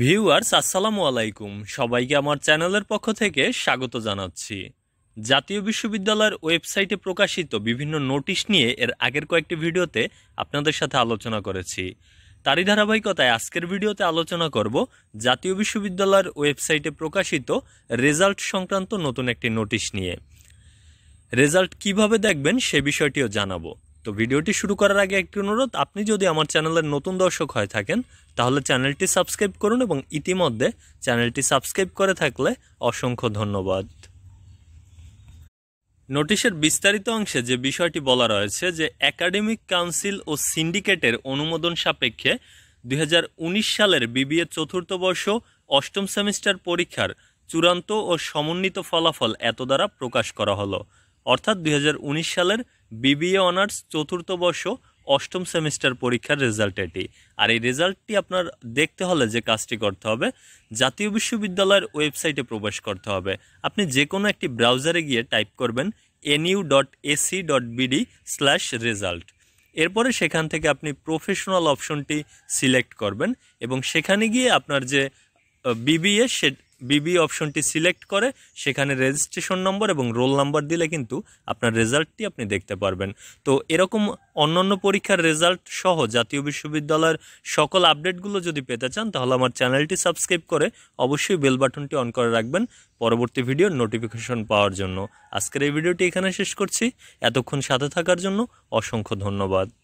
viewers আসসালামু আলাইকুম সবাইকে আমার চ্যানেলের পক্ষ থেকে স্বাগত জানাচ্ছি জাতীয় বিশ্ববিদ্যালয়ের ওয়েবসাইটে প্রকাশিত বিভিন্ন নোটিশ নিয়ে এর আগের কয়েকটি ভিডিওতে আপনাদের সাথে আলোচনা করেছি তারই ধারাবাহিকতায় আজকের ভিডিওতে আলোচনা করব জাতীয় বিশ্ববিদ্যালয়ের ওয়েবসাইটে প্রকাশিত রেজাল্ট সংক্রান্ত নতুন একটি নোটিশ নিয়ে রেজাল্ট কিভাবে দেখবেন সে বিষয়টিও জানাবো তো ভিডিওটি শুরু করার আগে একটি অনুরোধ আপনি যদি আমার চ্যানেলের নতুন দর্শক হয়ে থাকেন তাহলে চ্যানেলটি সাবস্ক্রাইব করুন এবং ইতিমধ্যে চ্যানেলটি সাবস্ক্রাইব করে থাকলে অসংখ্য ধন্যবাদ নোটিশের বিস্তারিত অংশে যে বিষয়টি বলা রয়েছে যে একাডেমিক কাউন্সিল ও সিন্ডিকেটের অনুমোদন সাপেক্ষে দুই সালের বিবিএ চতুর্থ বর্ষ অষ্টম সেমিস্টার পরীক্ষার চূড়ান্ত ও সমন্বিত ফলাফল এত দ্বারা প্রকাশ করা হলো অর্থাৎ দুই সালের বিবিএ অনার্স চতুর্থ বর্ষ অষ্টম সেমিস্টার পরীক্ষার রেজাল্ট এটি আর এই রেজাল্টটি আপনার দেখতে হলে যে কাজটি করতে হবে জাতীয় বিশ্ববিদ্যালয়ের ওয়েবসাইটে প্রবেশ করতে হবে আপনি যে কোনো একটি ব্রাউজারে গিয়ে টাইপ করবেন U dot AC dot BD slash result এরপরে সেখান থেকে আপনি প্রফেশনাল অপশনটি সিলেক্ট করবেন এবং সেখানে গিয়ে আপনার যে বিবিএ সে বিবি অপশনটি সিলেক্ট করে সেখানে রেজিস্ট্রেশন নম্বর এবং রোল নাম্বার দিলে কিন্তু আপনার রেজাল্টটি আপনি দেখতে পারবেন তো এরকম অন্যান্য পরীক্ষার রেজাল্ট সহ জাতীয় বিশ্ববিদ্যালয়ের সকল আপডেটগুলো যদি পেতে চান তাহলে আমার চ্যানেলটি সাবস্ক্রাইব করে অবশ্যই বেল বাটনটি অন করে রাখবেন পরবর্তী ভিডিওর নোটিফিকেশন পাওয়ার জন্য আজকের এই ভিডিওটি এখানে শেষ করছি এতক্ষণ সাথে থাকার জন্য অসংখ্য ধন্যবাদ